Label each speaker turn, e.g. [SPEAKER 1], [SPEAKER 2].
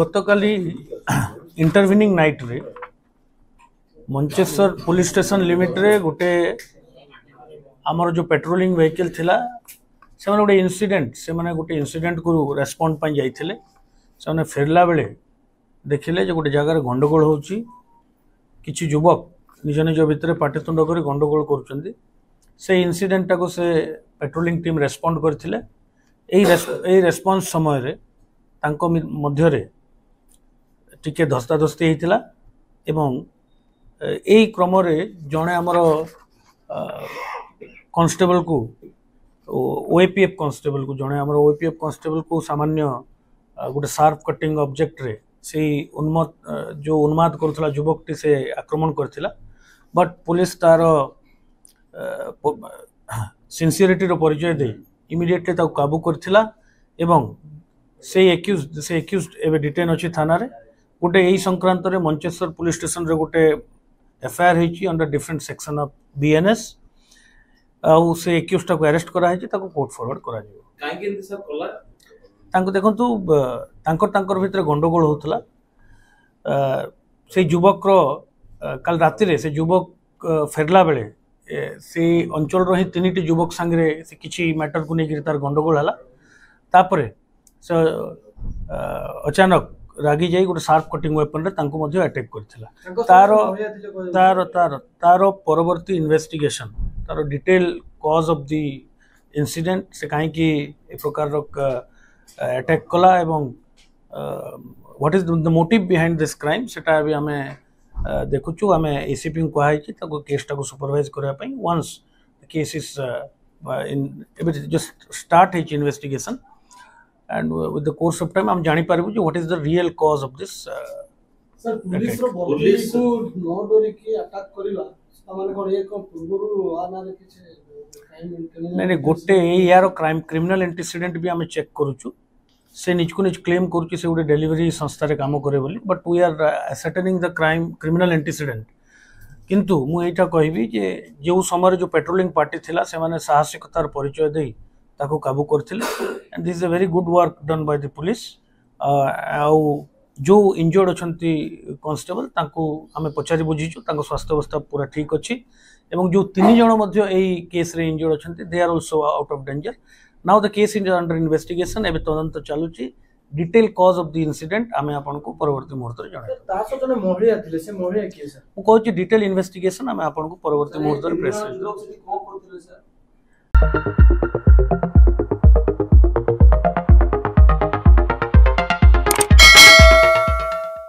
[SPEAKER 1] গতকালি ইন্টারভিনিং নাইট্রে মঞ্চেশ্বর police station লিমিট্রে গোটে আমার যে পেট্রোলিং ভেহিকল লা সে গোটে ইনসিডেন্ট সে গোটে ইনসিডেন্ট কু রেসপন্ড যাই সে ফেলা বেড়ে দেখলে যে গোটে জায়গার গন্ডগোল হচ্ছে কিছু যুবক নিজ নিজ ভিতরে পাটিতুণ্ড করে গন্ডগোল করছেন সেই ইনসিডেন্টটা সে পেট্রোলিং টিম রেসপন্ড করে এই এই রেসপন্স সময় তাঙ্ক মধ্যে ଟିକେ ଧସ୍ତାଧସ୍ତି ହେଇଥିଲା ଏବଂ ଏଇ କ୍ରମରେ ଜଣେ ଆମର କନଷ୍ଟେବଲକୁ ଓଏପିଏଫ୍ କନଷ୍ଟେବଲକୁ ଜଣେ ଆମର ଓଏପିଏଫ୍ କନଷ୍ଟେବଲକୁ ସାମାନ୍ୟ ଗୋଟେ ସାର୍ପ କଟିଂ ଅବଜେକ୍ଟରେ ସେଇ ଉନ୍ମତ ଯେଉଁ ଉନ୍ମାଦ କରୁଥିଲା ଯୁବକଟି ସେ ଆକ୍ରମଣ କରିଥିଲା ବଟ୍ ପୋଲିସ ତାର ସିନ୍ସିୟରିଟିର ପରିଚୟ ଦେଇ ଇମିଡ଼ିଏଟଲି ତାକୁ କାବୁ କରିଥିଲା ଏବଂ ସେଇ ଏକ୍ୟୁଜ୍ ସେ ଏକ୍ୟୁଜ୍ ଏବେ ଡିଟେନ୍ ଅଛି ଥାନାରେ ଗୋଟେ ଏଇ ସଂକ୍ରାନ୍ତରେ ମଞ୍ଚେଶ୍ୱର ପୋଲିସ ଷ୍ଟେସନରେ ଗୋଟେ ଏଫଆଇଆର୍ ହେଇଛି under different section of BNS ଆଉ ସେ ଏକ୍ୟୁଜ୍ଟାକୁ ଆରେଷ୍ଟ କରାହେଇଛି ତାକୁ କୋର୍ଟ ଫରୱାର୍ଡ କରାଯିବ ତାଙ୍କୁ ଦେଖନ୍ତୁ ତାଙ୍କର ତାଙ୍କର ଭିତରେ ଗଣ୍ଡଗୋଳ ହେଉଥିଲା ସେଇ ଯୁବକର କାଲି ରାତିରେ ସେ ଯୁବକ ଫେରିଲା ବେଳେ ସେ ଅଞ୍ଚଳର ହିଁ ତିନିଟି ଯୁବକ ସାଙ୍ଗରେ ସେ କିଛି ମ୍ୟାଟରକୁ ନେଇକିରି ତାର ଗଣ୍ଡଗୋଳ ହେଲା ତାପରେ ସେ ଅଚାନକ रागि जाए गोटे सार्प कटिंग वेपन आटाक् कर तार परवर्त इनभेस्टिगेसन तार detail cause of the incident से कहीं ए प्रकार अटैक कला और what is the motive behind this crime से भी आम देखु आम एसीपी को कहुई केसटा को सुपरभाइज करने केस इज जो start investigation and with the course of time i'm jani paribu what is the real cause of this uh, sir police ro police ko no dori ki attack koriba tamane kon ek purbaru anare kiche ନାଇଁ ନାଇଁ ଗୋଟେ ଏହାର crime criminal ଇଣ୍ଟିସିଡେଣ୍ଟ ବି ଆମେ check କରୁଛୁ ସେ ନିଜକୁ ନିଜ claim କରୁଛି ସେ ଗୋଟେ ଡେଲିଭରି ସଂସ୍ଥାରେ କାମ କରେ ବୋଲି but we are ascertaining the crime criminal incident କିନ୍ତୁ ମୁଁ ଏଇଟା କହିବି ଯେ ଯେଉଁ ସମୟରେ ଯେଉଁ ପେଟ୍ରୋଲିଂ ପାର୍ଟି ଥିଲା ସେମାନେ ସାହସିକତାର ପରିଚୟ ଦେଇ ताको काबू करथिले this is a very good work done by the police आउ जो इंजर्ड अच्छा कांस्टेबल ताको हमें पचारी बुझिजो ताको स्वास्थ्य अवस्था पूरा ठीक अच्छी एवं जो तीन जन मध्य केस रे इंजर्ड अच्छा they are also out of danger now the case is under investigation एबे तदंत चालू detail cause of the incident आमे आपन को मुहूर्त रे जणे ता सो डिटेल इन्वेस्टिगेशन आमे आपन को मुहूर्त प्रेस